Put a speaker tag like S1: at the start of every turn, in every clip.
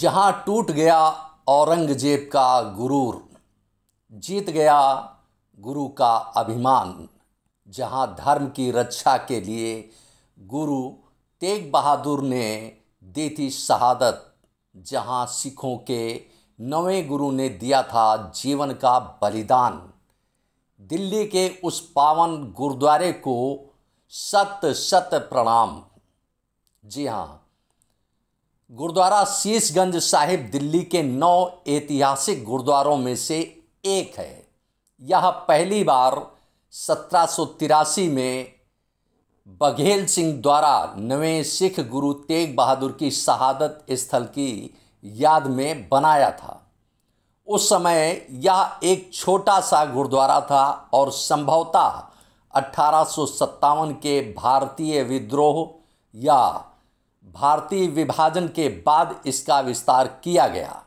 S1: जहाँ टूट गया औरंगजेब का गुरूर जीत गया गुरु का अभिमान जहाँ धर्म की रक्षा के लिए गुरु तेग बहादुर ने दी थी शहादत जहाँ सिखों के नवें गुरु ने दिया था जीवन का बलिदान दिल्ली के उस पावन गुरुद्वारे को सत सत प्रणाम जी हाँ गुरुद्वारा शीशगंज साहिब दिल्ली के नौ ऐतिहासिक गुरुद्वारों में से एक है यह पहली बार सत्रह में बघेल सिंह द्वारा नवें सिख गुरु तेग बहादुर की शहादत स्थल की याद में बनाया था उस समय यह एक छोटा सा गुरुद्वारा था और संभवतः अठारह के भारतीय विद्रोह या भारतीय विभाजन के बाद इसका विस्तार किया गया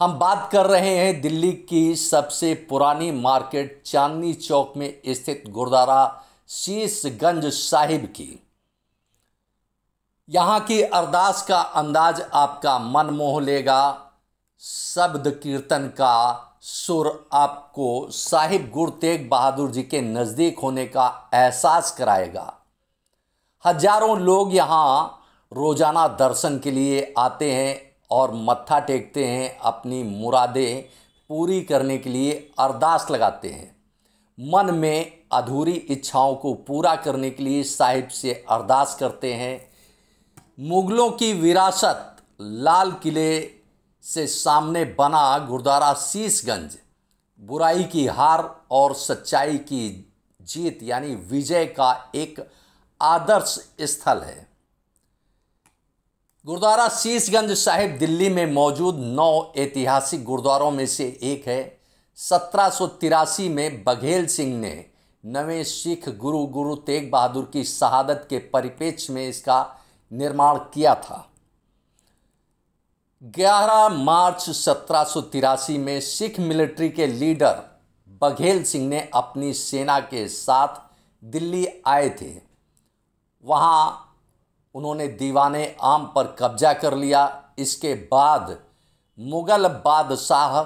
S1: हम बात कर रहे हैं दिल्ली की सबसे पुरानी मार्केट चांदनी चौक में स्थित गुरुद्वारा शीशगंज साहिब की यहाँ की अरदास का अंदाज आपका मन मोह लेगा शब्द कीर्तन का सुर आपको साहिब गुरु तेग बहादुर जी के नज़दीक होने का एहसास कराएगा हजारों लोग यहाँ रोज़ाना दर्शन के लिए आते हैं और मत्था टेकते हैं अपनी मुरादें पूरी करने के लिए अरदास लगाते हैं मन में अधूरी इच्छाओं को पूरा करने के लिए साहिब से अरदास करते हैं मुग़लों की विरासत लाल किले से सामने बना गुरुद्वारा शीशगंज बुराई की हार और सच्चाई की जीत यानी विजय का एक आदर्श स्थल है गुरुद्वारा शीशगंज साहिब दिल्ली में मौजूद नौ ऐतिहासिक गुरुद्वारों में से एक है सत्रह में बघेल सिंह ने नवे सिख गुरु गुरु तेग बहादुर की शहादत के परिपेक्ष में इसका निर्माण किया था 11 मार्च सत्रह में सिख मिलिट्री के लीडर बघेल सिंह ने अपनी सेना के साथ दिल्ली आए थे वहाँ उन्होंने दीवाने आम पर कब्जा कर लिया इसके बाद मुग़ल बादशाह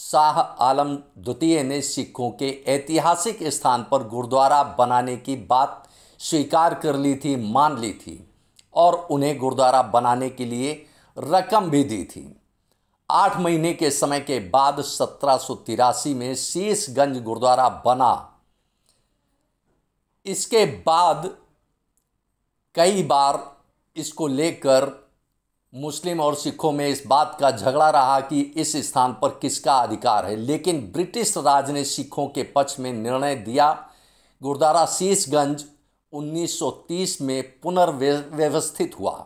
S1: शाह आलम द्वितीय ने सिखों के ऐतिहासिक स्थान पर गुरुद्वारा बनाने की बात स्वीकार कर ली थी मान ली थी और उन्हें गुरुद्वारा बनाने के लिए रकम भी दी थी आठ महीने के समय के बाद सत्रह में शीशगंज गुरुद्वारा बना इसके बाद कई बार इसको लेकर मुस्लिम और सिखों में इस बात का झगड़ा रहा कि इस स्थान पर किसका अधिकार है लेकिन ब्रिटिश राज ने सिखों के पक्ष में निर्णय दिया गुरुद्वारा शीशगंज 1930 में पुनर्व्यवस्थित हुआ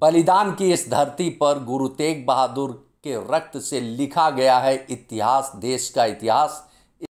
S1: बलिदान की इस धरती पर गुरु तेग बहादुर के रक्त से लिखा गया है इतिहास देश का इतिहास